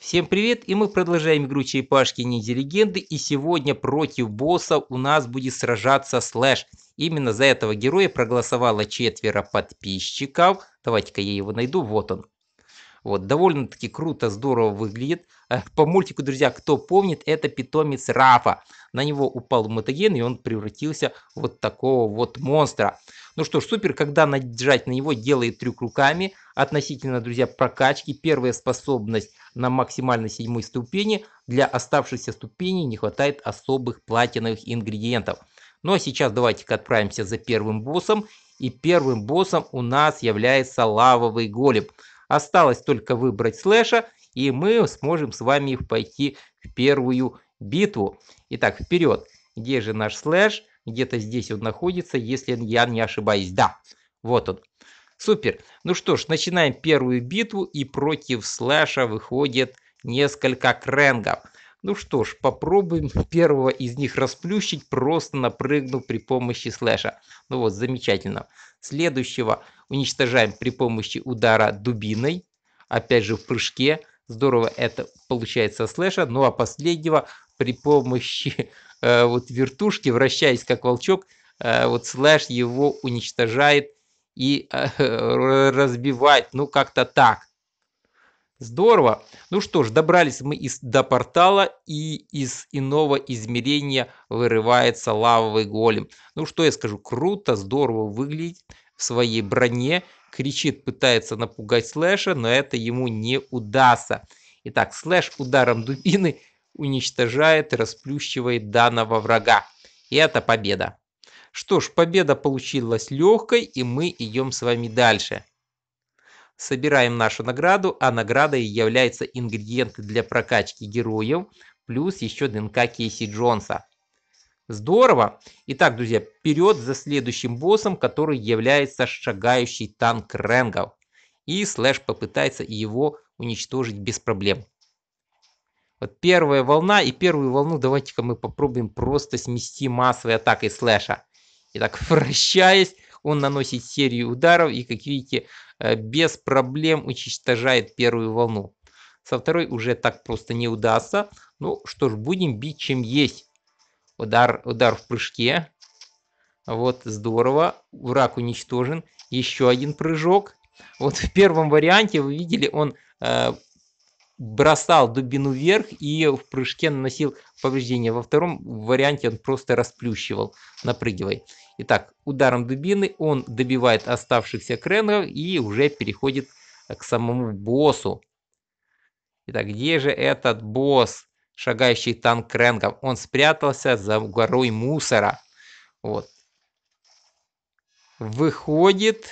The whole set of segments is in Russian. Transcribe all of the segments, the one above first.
Всем привет, и мы продолжаем игру черепашки ниндзя легенды, и сегодня против босса у нас будет сражаться Слэш. Именно за этого героя проголосовало четверо подписчиков. Давайте-ка я его найду, вот он. Вот, довольно-таки круто, здорово выглядит. А, по мультику, друзья, кто помнит, это питомец Рафа. На него упал мутаген, и он превратился в вот такого вот монстра. Ну что ж, супер, когда наджать на него, делает трюк руками. Относительно, друзья, прокачки. Первая способность на максимально седьмой ступени. Для оставшихся ступеней не хватает особых платиновых ингредиентов. Ну а сейчас давайте-ка отправимся за первым боссом. И первым боссом у нас является лавовый голем. Осталось только выбрать слэша, и мы сможем с вами пойти в первую битву. Итак, вперед. Где же наш слэш? Где-то здесь он находится, если я не ошибаюсь. Да, вот он. Супер. Ну что ж, начинаем первую битву. И против слэша выходит несколько кренгов. Ну что ж, попробуем первого из них расплющить, просто напрыгнув при помощи слэша. Ну вот, замечательно. Следующего уничтожаем при помощи удара дубиной. Опять же в прыжке. Здорово это получается слэша. Ну а последнего при помощи Э, вот вертушки, вращаясь как волчок, э, вот слэш его уничтожает и э, разбивает, ну как-то так. Здорово. Ну что ж, добрались мы из, до портала, и из иного измерения вырывается лавовый голем. Ну что я скажу, круто, здорово выглядит в своей броне, кричит, пытается напугать Слэша, но это ему не удастся. Итак, Слэш ударом дубины уничтожает и расплющивает данного врага. И это победа. Что ж, победа получилась легкой, и мы идем с вами дальше. Собираем нашу награду, а наградой являются ингредиенты для прокачки героев, плюс еще ДНК Кейси Джонса. Здорово! Итак, друзья, вперед за следующим боссом, который является шагающий танк Ренгов. И Слэш попытается его уничтожить без проблем. Вот первая волна, и первую волну давайте-ка мы попробуем просто смести массовой атакой слэша. Итак, вращаясь, он наносит серию ударов и, как видите, э, без проблем уничтожает первую волну. Со второй уже так просто не удастся. Ну что ж, будем бить чем есть. Удар, удар в прыжке. Вот, здорово. Враг уничтожен. Еще один прыжок. Вот в первом варианте, вы видели, он э, бросал дубину вверх и в прыжке наносил повреждения. Во втором варианте он просто расплющивал, напрыгивай. Итак, ударом дубины он добивает оставшихся кренов и уже переходит к самому боссу. Итак, где же этот босс, шагающий танк кренгов? Он спрятался за горой мусора. Вот. Выходит,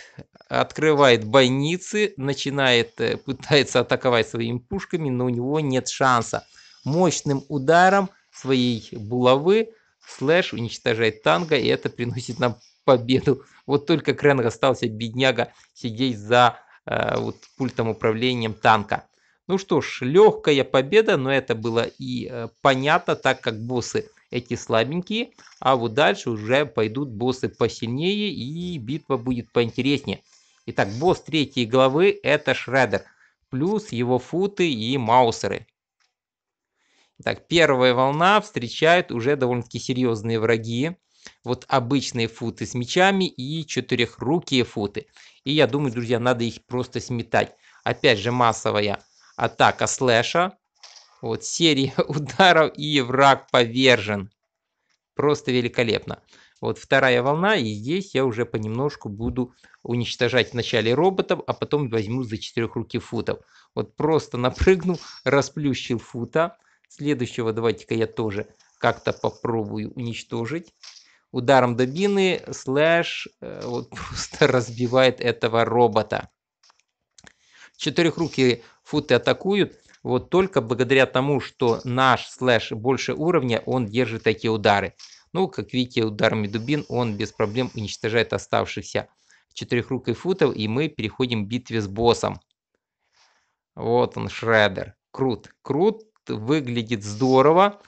открывает бойницы, начинает, э, пытается атаковать своими пушками, но у него нет шанса. Мощным ударом своей булавы Слэш уничтожает танга, и это приносит нам победу. Вот только Крэнг остался бедняга сидеть за э, вот, пультом управления танка. Ну что ж, легкая победа, но это было и э, понятно, так как боссы эти слабенькие, а вот дальше уже пойдут боссы посильнее и битва будет поинтереснее. Итак, босс третьей главы это Шредер, плюс его футы и маусеры. Итак, первая волна встречает уже довольно-таки серьезные враги. Вот обычные футы с мечами и четырехрукие футы. И я думаю, друзья, надо их просто сметать. Опять же, массовая атака слэша. Вот серия ударов и враг повержен. Просто великолепно. Вот вторая волна, и здесь я уже понемножку буду уничтожать вначале роботов, а потом возьму за четырехруки футов. Вот просто напрыгнул, расплющил фута. Следующего давайте-ка я тоже как-то попробую уничтожить. Ударом добины слэш э, вот просто разбивает этого робота. Четырехруки футы атакуют. Вот только благодаря тому, что наш слэш больше уровня, он держит такие удары. Но, ну, как видите, ударами дубин он без проблем уничтожает оставшихся четырехрукой футов, и мы переходим к битве с боссом. Вот он, Шредер. Крут. Крут выглядит здорово.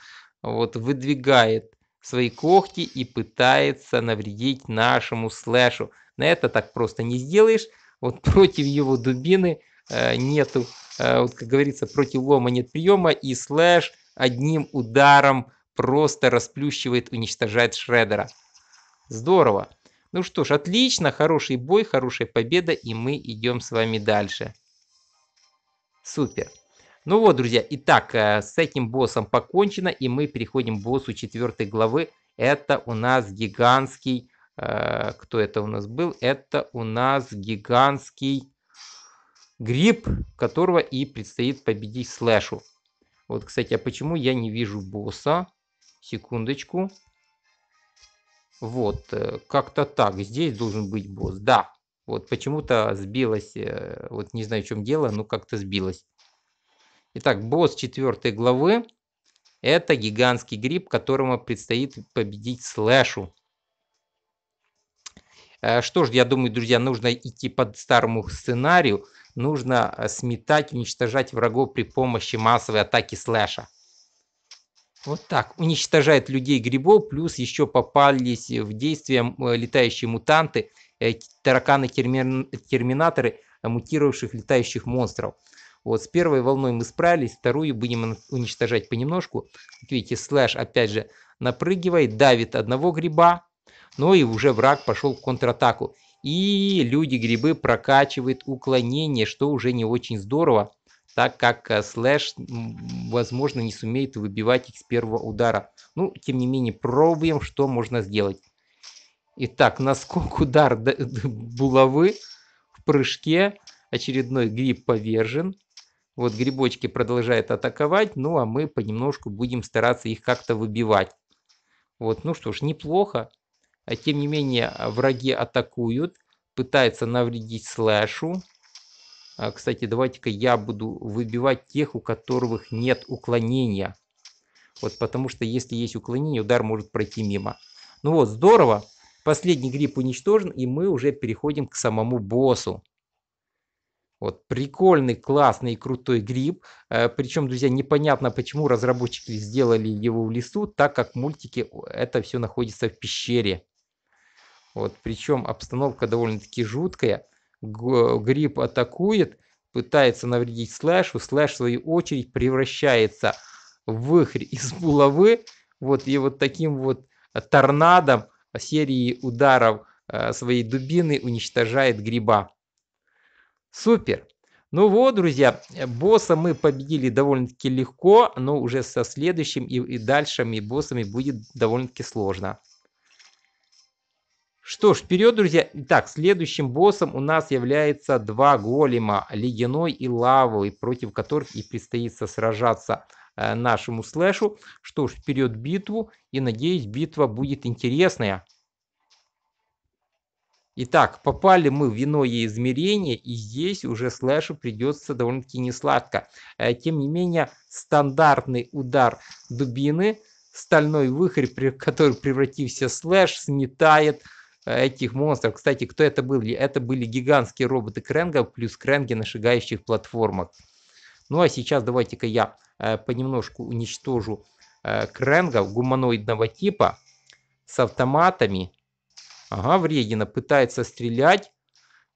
Вот выдвигает свои когти и пытается навредить нашему слэшу. На это так просто не сделаешь. Вот против его дубины э, нету, э, вот как говорится, против лома нет приема. И слэш одним ударом просто расплющивает, уничтожает Шредера. Здорово. Ну что ж, отлично, хороший бой, хорошая победа, и мы идем с вами дальше. Супер. Ну вот, друзья, итак, э, с этим боссом покончено, и мы переходим к боссу четвертой главы. Это у нас гигантский... Э, кто это у нас был? Это у нас гигантский гриб, которого и предстоит победить слэшу. Вот, кстати, а почему я не вижу босса? Секундочку. Вот, э, как-то так. Здесь должен быть босс. Да, вот почему-то сбилось. Э, вот не знаю, в чем дело, но как-то сбилось. Итак, босс четвертой главы. Это гигантский гриб, которому предстоит победить слэшу. Э, что ж, я думаю, друзья, нужно идти под старому сценарию. Нужно сметать, уничтожать врагов при помощи массовой атаки слэша. Вот так. Уничтожает людей грибов, плюс еще попались в действие э, летающие мутанты, э, тараканы-терминаторы, э, мутировавших летающих монстров. Вот с первой волной мы справились, вторую будем уничтожать понемножку. Вот видите, слэш опять же напрыгивает, давит одного гриба, но и уже враг пошел в контратаку. И люди-грибы прокачивают уклонение, что уже не очень здорово так как э, слэш, возможно, не сумеет выбивать их с первого удара. Ну, тем не менее, пробуем, что можно сделать. Итак, насколько удар булавы в прыжке. Очередной гриб повержен. Вот грибочки продолжают атаковать, ну а мы понемножку будем стараться их как-то выбивать. Вот, ну что ж, неплохо. А тем не менее, враги атакуют, пытаются навредить слэшу. А, кстати, давайте-ка я буду выбивать тех, у которых нет уклонения. Вот потому что если есть уклонение, удар может пройти мимо. Ну вот, здорово. Последний гриб уничтожен, и мы уже переходим к самому боссу. Вот прикольный, классный, крутой гриб. Э, причем, друзья, непонятно, почему разработчики сделали его в лесу, так как в мультике это все находится в пещере. Вот, причем обстановка довольно-таки жуткая гриб атакует, пытается навредить слэшу, слэш в свою очередь превращается в выхрь из булавы, вот и вот таким вот торнадом серии ударов э, своей дубины уничтожает гриба. Супер! Ну вот, друзья, босса мы победили довольно-таки легко, но уже со следующим и, и дальшими боссами будет довольно-таки сложно. Что ж, вперед, друзья. Итак, следующим боссом у нас является два голема, ледяной и лавовый, против которых и предстоится сражаться э, нашему слэшу. Что ж, вперед битву, и надеюсь, битва будет интересная. Итак, попали мы в иное измерение, и здесь уже слэшу придется довольно-таки несладко. Э, тем не менее, стандартный удар дубины, стальной выхреб, который превратился в слэш, сметает этих монстров. Кстати, кто это был? Это были гигантские роботы Кренга плюс Кренги на шагающих платформах. Ну а сейчас давайте-ка я э, понемножку уничтожу э, Кренгов гуманоидного типа с автоматами. Ага, Вредина пытается стрелять.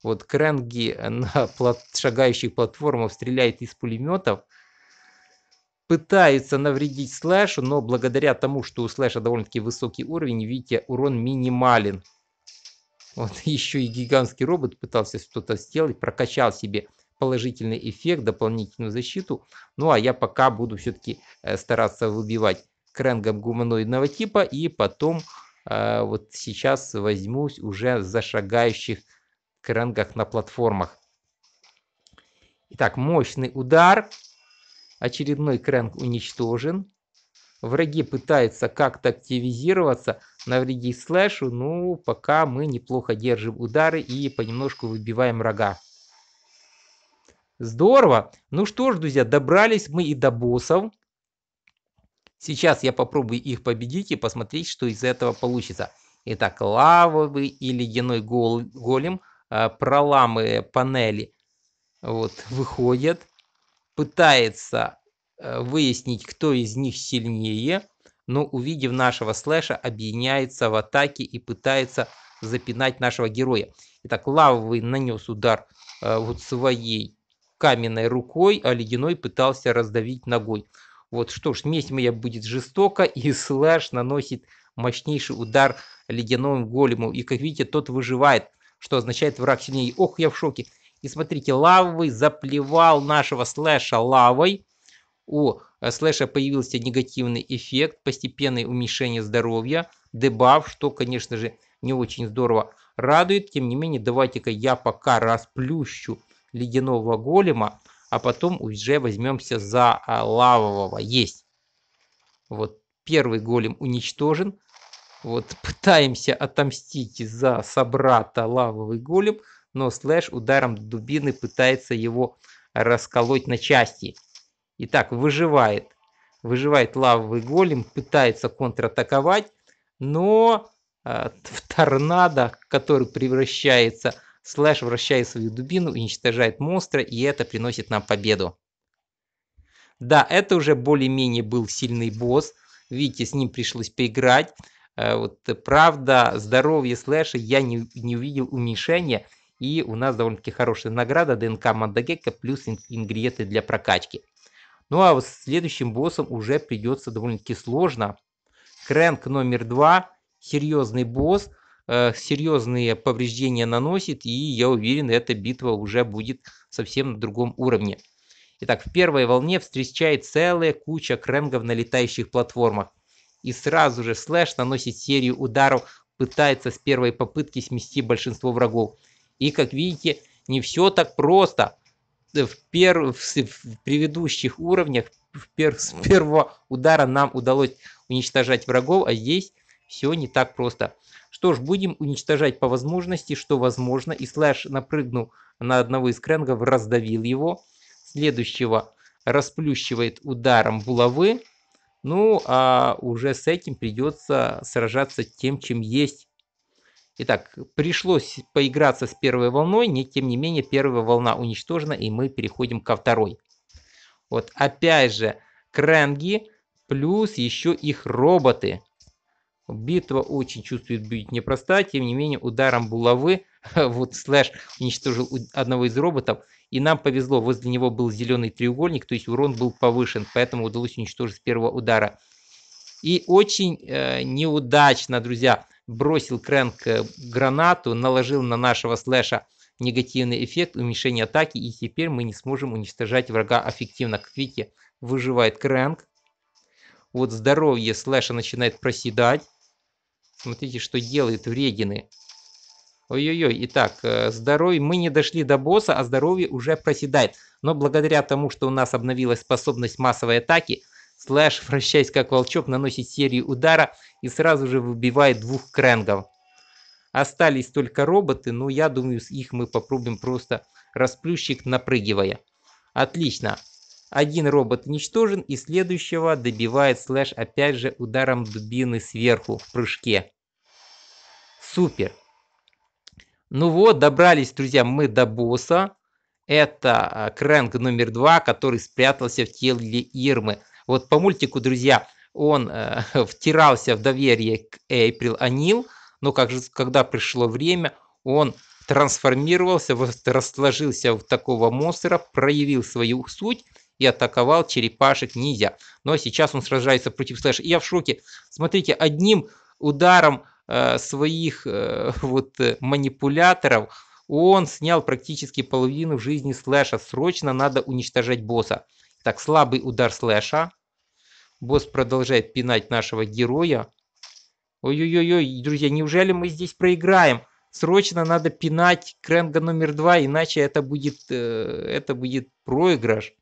Вот Кренги э, на плат... шагающих платформах стреляет из пулеметов пытается навредить слэшу, но благодаря тому, что у слэша довольно-таки высокий уровень, видите, урон минимален. Вот еще и гигантский робот пытался что-то сделать, прокачал себе положительный эффект, дополнительную защиту. Ну а я пока буду все-таки э, стараться выбивать крэнгом гуманоидного типа и потом э, вот сейчас возьмусь уже за шагающих крэнгах на платформах. Итак, мощный удар. Очередной крэнг уничтожен враги пытаются как-то активизироваться на враги слэшу, ну, пока мы неплохо держим удары и понемножку выбиваем рога. Здорово. Ну что ж, друзья, добрались мы и до боссов. Сейчас я попробую их победить и посмотреть, что из этого получится. Итак, лавовый и ледяной гол голем, э, а, проламы панели вот, выходят, пытается Э, выяснить, кто из них сильнее, но увидев нашего слэша, объединяется в атаке и пытается запинать нашего героя. Итак, лавовый нанес удар э, вот своей каменной рукой, а ледяной пытался раздавить ногой. Вот что ж, месть моя будет жестока, и слэш наносит мощнейший удар ледяному голему. И как видите, тот выживает, что означает враг сильнее. Ох, я в шоке. И смотрите, лавовый заплевал нашего слэша лавой у э, слэша появился негативный эффект, постепенное уменьшение здоровья, дебаф, что, конечно же, не очень здорово радует. Тем не менее, давайте-ка я пока расплющу ледяного голема, а потом уже возьмемся за э, лавового. Есть. Вот первый голем уничтожен. Вот пытаемся отомстить за собрата лавовый голем, но слэш ударом дубины пытается его расколоть на части. Итак, выживает. Выживает лавовый голем, пытается контратаковать, но э, в торнадо, который превращается, слэш вращает свою дубину, уничтожает монстра, и это приносит нам победу. Да, это уже более-менее был сильный босс. Видите, с ним пришлось поиграть. Э, вот, правда, здоровье слэша я не, не увидел уменьшения. И у нас довольно-таки хорошая награда ДНК Мандагека плюс ингредиенты для прокачки. Ну а вот следующим боссом уже придется довольно-таки сложно. Крэнк номер два, серьезный босс, э, серьезные повреждения наносит, и я уверен, эта битва уже будет совсем на другом уровне. Итак, в первой волне встречает целая куча крэнгов на летающих платформах. И сразу же Слэш наносит серию ударов, пытается с первой попытки смести большинство врагов. И как видите, не все так просто. Э, в, пер... в предыдущих уровнях в пер... с первого удара нам удалось уничтожать врагов, а здесь все не так просто. Что ж, будем уничтожать по возможности, что возможно. И слэш напрыгнул на одного из крэнгов, раздавил его. Следующего расплющивает ударом булавы. Ну, а уже с этим придется сражаться тем, чем есть. Итак, пришлось поиграться с первой волной, не, тем не менее первая волна уничтожена и мы переходим ко второй. Вот опять же кренги плюс еще их роботы. Битва очень чувствует будет непроста, тем не менее ударом булавы, вот слэш уничтожил одного из роботов, и нам повезло, возле него был зеленый треугольник, то есть урон был повышен, поэтому удалось уничтожить с первого удара. И очень э, неудачно, друзья, бросил Крэнк э, гранату, наложил на нашего слэша негативный эффект уменьшения атаки, и теперь мы не сможем уничтожать врага эффективно. Как видите, выживает Крэнк. Вот здоровье слэша начинает проседать. Смотрите, что делают вредины. Ой-ой-ой, итак, э, здоровье, мы не дошли до босса, а здоровье уже проседает. Но благодаря тому, что у нас обновилась способность массовой атаки, Слэш, вращаясь как волчок, наносит серию удара и сразу же выбивает двух крэнгов. Остались только роботы, но я думаю, их мы попробуем просто расплющик напрыгивая. Отлично. Один робот уничтожен и следующего добивает Слэш опять же ударом дубины сверху в прыжке. Супер. Ну вот, добрались, друзья, мы до босса. Это а, Крэнк номер два, который спрятался в теле Ирмы. Вот по мультику, друзья, он э, втирался в доверие к Эйприл Анил, но как же, когда пришло время, он трансформировался, расложился в такого монстра, проявил свою суть и атаковал черепашек ниндзя. Но сейчас он сражается против Слэша. я в шоке. Смотрите, одним ударом э, своих э, вот э, манипуляторов он снял практически половину жизни Слэша. Срочно надо уничтожать босса. Так, слабый удар слэша. Босс продолжает пинать нашего героя. Ой-ой-ой, друзья, неужели мы здесь проиграем? Срочно надо пинать Кренга номер два, иначе это будет, э, это будет проигрыш.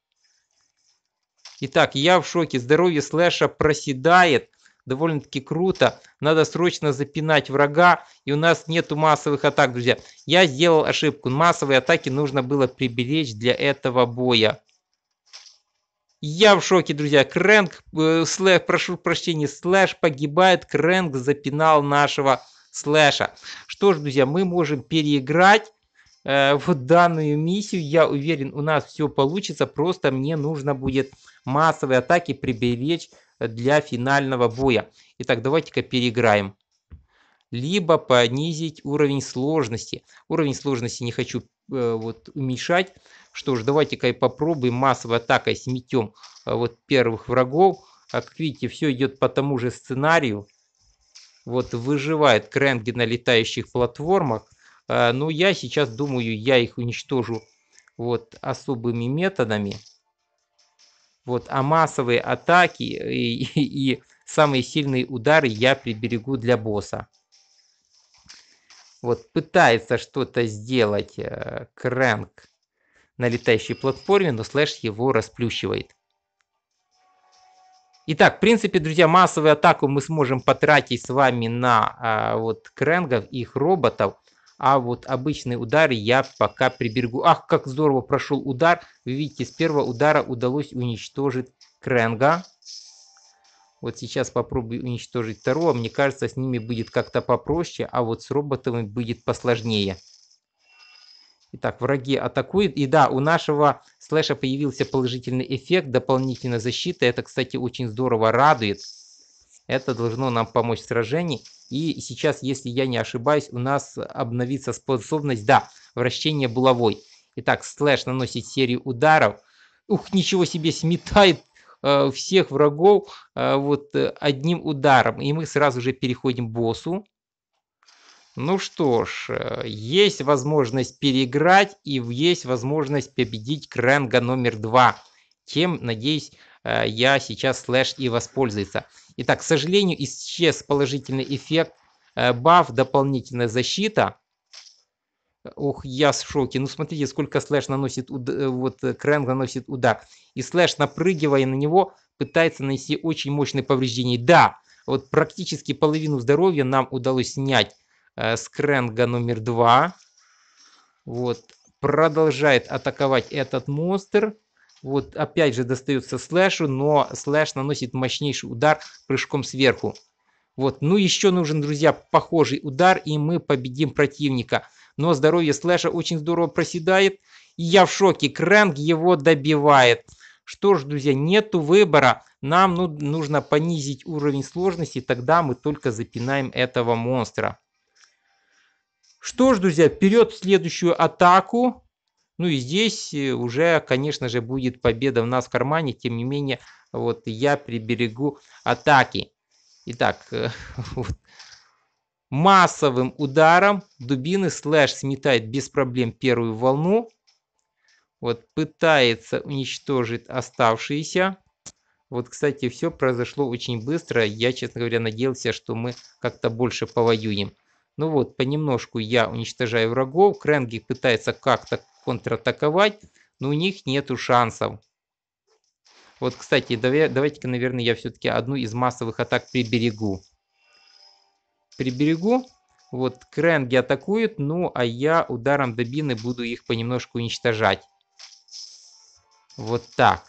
Итак, я в шоке. Здоровье слэша проседает. Довольно-таки круто. Надо срочно запинать врага. И у нас нету массовых атак, друзья. Я сделал ошибку. Массовые атаки нужно было приберечь для этого боя. Я в шоке, друзья. Крэнк, э, слэш, прошу прощения, слэш погибает. Крэнк запинал нашего слэша. Что ж, друзья, мы можем переиграть э, вот данную миссию. Я уверен, у нас все получится. Просто мне нужно будет массовые атаки приберечь для финального боя. Итак, давайте-ка переиграем. Либо понизить уровень сложности. Уровень сложности не хочу э, вот уменьшать. Что ж, давайте-ка и попробуем массовой атакой сметем а, вот первых врагов. А как видите, все идет по тому же сценарию. Вот выживает кренги на летающих платформах. А, ну, я сейчас думаю, я их уничтожу вот особыми методами. Вот, а массовые атаки и, и, и самые сильные удары я приберегу для босса. Вот пытается что-то сделать э, Крэнк на летающей платформе, но слэш его расплющивает. Итак, в принципе, друзья, массовую атаку мы сможем потратить с вами на а, вот крэнгов, их роботов, а вот обычные удары я пока приберегу. Ах, как здорово прошел удар. Вы видите, с первого удара удалось уничтожить кренга. Вот сейчас попробую уничтожить второго. Мне кажется, с ними будет как-то попроще, а вот с роботами будет посложнее. Итак, враги атакуют. И да, у нашего слэша появился положительный эффект, дополнительная защита. Это, кстати, очень здорово радует. Это должно нам помочь в сражении. И сейчас, если я не ошибаюсь, у нас обновится способность, да, вращение булавой. Итак, слэш наносит серию ударов. Ух, ничего себе, сметает э, всех врагов э, вот э, одним ударом. И мы сразу же переходим к боссу. Ну что ж, э, есть возможность переиграть и есть возможность победить Кренга номер два. тем надеюсь, э, я сейчас слэш и воспользуется. Итак, к сожалению, исчез положительный эффект э, баф, дополнительная защита. Ох, я в шоке. Ну, смотрите, сколько слэш наносит, вот Крэнг наносит удар. И слэш, напрыгивая на него, пытается нанести очень мощные повреждения. Да, вот практически половину здоровья нам удалось снять. Э, Скренга номер 2. Вот. Продолжает атаковать этот монстр. Вот опять же достается слэшу, но слэш наносит мощнейший удар прыжком сверху. Вот. Ну еще нужен, друзья, похожий удар, и мы победим противника. Но здоровье слэша очень здорово проседает. И я в шоке. Крэнг его добивает. Что ж, друзья, нету выбора. Нам ну, нужно понизить уровень сложности, тогда мы только запинаем этого монстра. Что ж, друзья, вперед в следующую атаку. Ну и здесь э, уже, конечно же, будет победа у нас в кармане. Тем не менее, вот я приберегу атаки. Итак, э, вот. массовым ударом дубины слэш сметает без проблем первую волну. Вот пытается уничтожить оставшиеся. Вот, кстати, все произошло очень быстро. Я, честно говоря, надеялся, что мы как-то больше повоюем. Ну вот, понемножку я уничтожаю врагов, Кренги пытается как-то контратаковать, но у них нету шансов. Вот, кстати, давайте-ка, наверное, я все-таки одну из массовых атак приберегу. Приберегу. Вот, Кренги атакуют, ну, а я ударом добины буду их понемножку уничтожать. Вот так.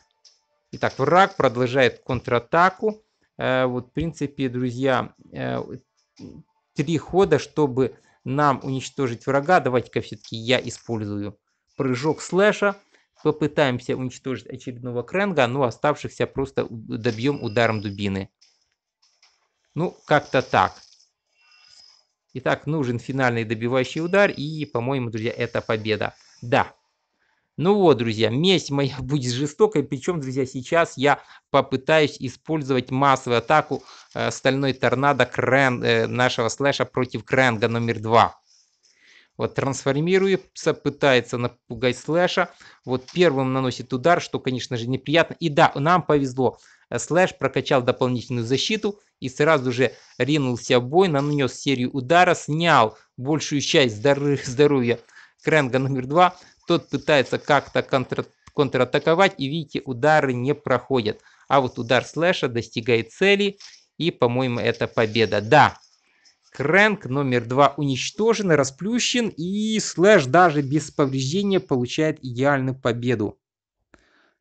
Итак, враг продолжает контратаку. Э, вот, в принципе, друзья, э, три хода, чтобы нам уничтожить врага. Давайте-ка все-таки я использую прыжок слэша. Попытаемся уничтожить очередного кренга, но ну, оставшихся просто добьем ударом дубины. Ну, как-то так. Итак, нужен финальный добивающий удар, и, по-моему, друзья, это победа. Да, ну вот, друзья, месть моя будет жестокой, причем, друзья, сейчас я попытаюсь использовать массовую атаку э, стальной торнадо крен, э, нашего слэша против кренга номер два. Вот трансформируется, пытается напугать слэша. Вот первым наносит удар, что, конечно же, неприятно. И да, нам повезло. Э, слэш прокачал дополнительную защиту и сразу же ринулся в бой, нанес серию удара, снял большую часть здоровья Кренга номер два. Тот пытается как-то контр контратаковать, и видите, удары не проходят. А вот удар слэша достигает цели, и, по-моему, это победа. Да, Крэнк номер два уничтожен, расплющен, и слэш даже без повреждения получает идеальную победу.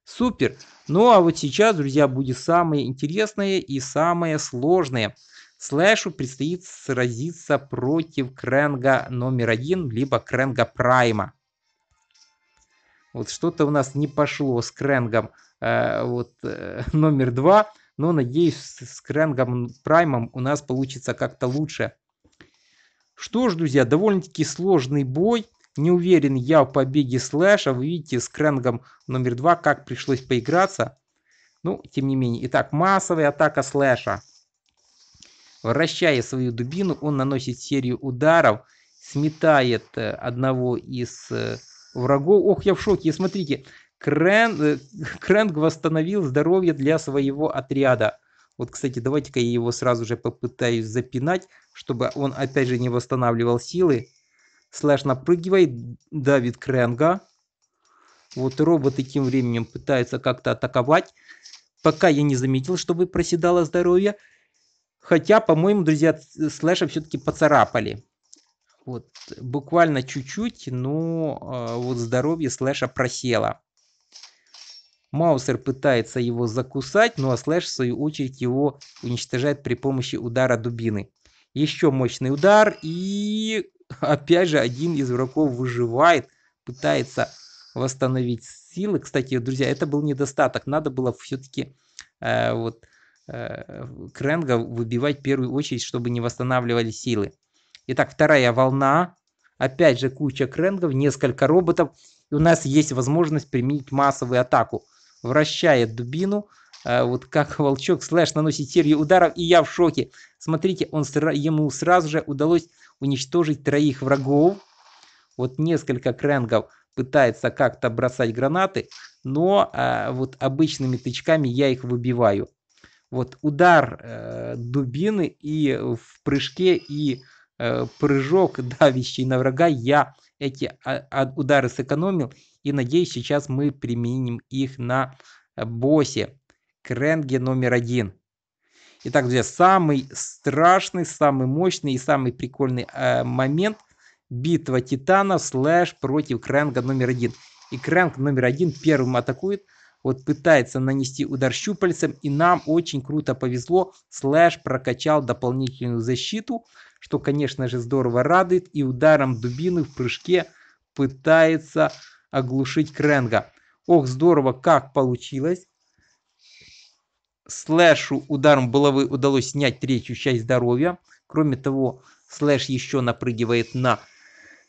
Супер! Ну а вот сейчас, друзья, будет самое интересное и самое сложное. Слэшу предстоит сразиться против Кренга номер один, либо Кренга Прайма. Вот что-то у нас не пошло с Крэнгом э, вот, э, номер два, но надеюсь с Крэнгом Праймом у нас получится как-то лучше. Что ж, друзья, довольно-таки сложный бой. Не уверен я в победе слэша. Вы видите, с Крэнгом номер два как пришлось поиграться. Ну, тем не менее. Итак, массовая атака слэша. Вращая свою дубину, он наносит серию ударов, сметает э, одного из э, врагов. Ох, я в шоке. Смотрите, Крен, э, Кренг восстановил здоровье для своего отряда. Вот, кстати, давайте-ка я его сразу же попытаюсь запинать, чтобы он опять же не восстанавливал силы. Слэш напрыгивает, давит Кренга. Вот роботы тем временем пытаются как-то атаковать. Пока я не заметил, чтобы проседало здоровье. Хотя, по-моему, друзья, Слэша все-таки поцарапали. Вот, буквально чуть-чуть, но э, вот здоровье Слэша просело. Маусер пытается его закусать, ну а Слэш в свою очередь его уничтожает при помощи удара дубины. Еще мощный удар и опять же один из врагов выживает, пытается восстановить силы. Кстати, друзья, это был недостаток. Надо было все-таки э, вот э, Кренга выбивать в первую очередь, чтобы не восстанавливали силы. Итак, вторая волна. Опять же куча кренгов, несколько роботов. И у нас есть возможность применить массовую атаку. Вращает дубину. А вот как волчок слэш наносит серию ударов. И я в шоке. Смотрите, он, ему сразу же удалось уничтожить троих врагов. Вот несколько кренгов пытается как-то бросать гранаты, но а, вот обычными тычками я их выбиваю. Вот удар э, дубины и в прыжке, и Э, прыжок, давящий на врага, я эти а, а, удары сэкономил. И надеюсь, сейчас мы применим их на боссе. Кренге номер один. Итак, друзья, самый страшный, самый мощный и самый прикольный э, момент. Битва титана слэш против Кренга номер один. И Кренг номер один первым атакует. Вот пытается нанести удар щупальцем. И нам очень круто повезло. Слэш прокачал дополнительную защиту что, конечно же, здорово радует, и ударом дубины в прыжке пытается оглушить Кренга. Ох, здорово, как получилось. Слэшу ударом булавы удалось снять третью часть здоровья. Кроме того, Слэш еще напрыгивает на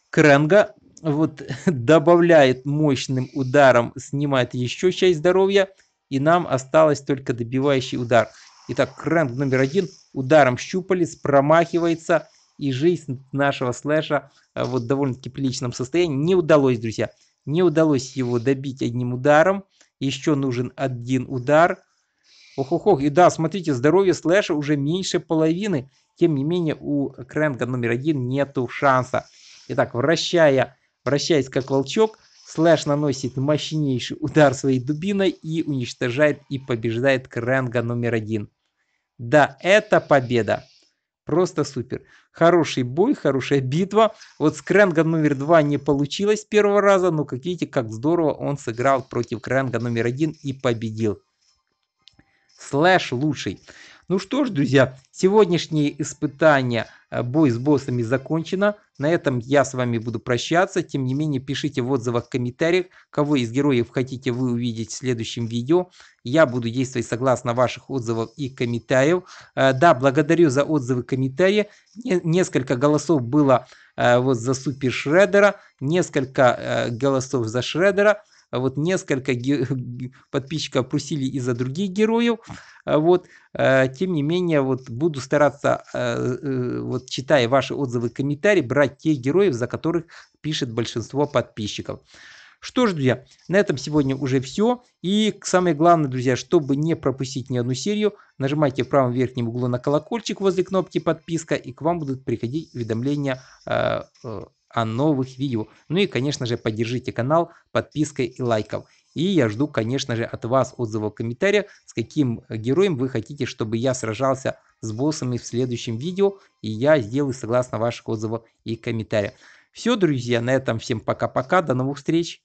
Кренга. Вот добавляет мощным ударом, снимает еще часть здоровья. И нам осталось только добивающий удар. Итак, Кренг номер один – ударом щупалец промахивается. И жизнь нашего слэша э, вот в довольно-таки приличном состоянии. Не удалось, друзья. Не удалось его добить одним ударом. Еще нужен один удар. Ох-ох-ох. И да, смотрите, здоровье слэша уже меньше половины. Тем не менее, у Крэнга номер один нету шанса. Итак, вращая, вращаясь как волчок, Слэш наносит мощнейший удар своей дубиной и уничтожает и побеждает Крэнга номер один. Да, это победа. Просто супер. Хороший бой, хорошая битва. Вот с Крэнга номер 2 не получилось первого раза, но как видите, как здорово он сыграл против Крэнга номер 1 и победил. Слэш лучший. Ну что ж, друзья, сегодняшние испытания – Э, бой с боссами закончено. На этом я с вами буду прощаться. Тем не менее, пишите в отзывах, в комментариях, кого из героев хотите вы увидеть в следующем видео. Я буду действовать согласно ваших отзывов и комментариев. Э, да, благодарю за отзывы, и комментарии. Несколько голосов было э, вот за Супер Шредера, несколько голосов за Шредера. А вот несколько подписчиков просили из-за других героев, а вот, э, тем не менее, вот буду стараться, э, э, вот читая ваши отзывы и комментарии, брать тех героев, за которых пишет большинство подписчиков. Что ж, друзья, на этом сегодня уже все. И самое главное, друзья, чтобы не пропустить ни одну серию, нажимайте в правом верхнем углу на колокольчик возле кнопки подписка, и к вам будут приходить уведомления о новых видео. Ну и, конечно же, поддержите канал подпиской и лайком. И я жду, конечно же, от вас отзывов, в комментариях, с каким героем вы хотите, чтобы я сражался с боссами в следующем видео. И я сделаю согласно ваших отзывов и комментариев. Все, друзья, на этом всем пока-пока, до новых встреч.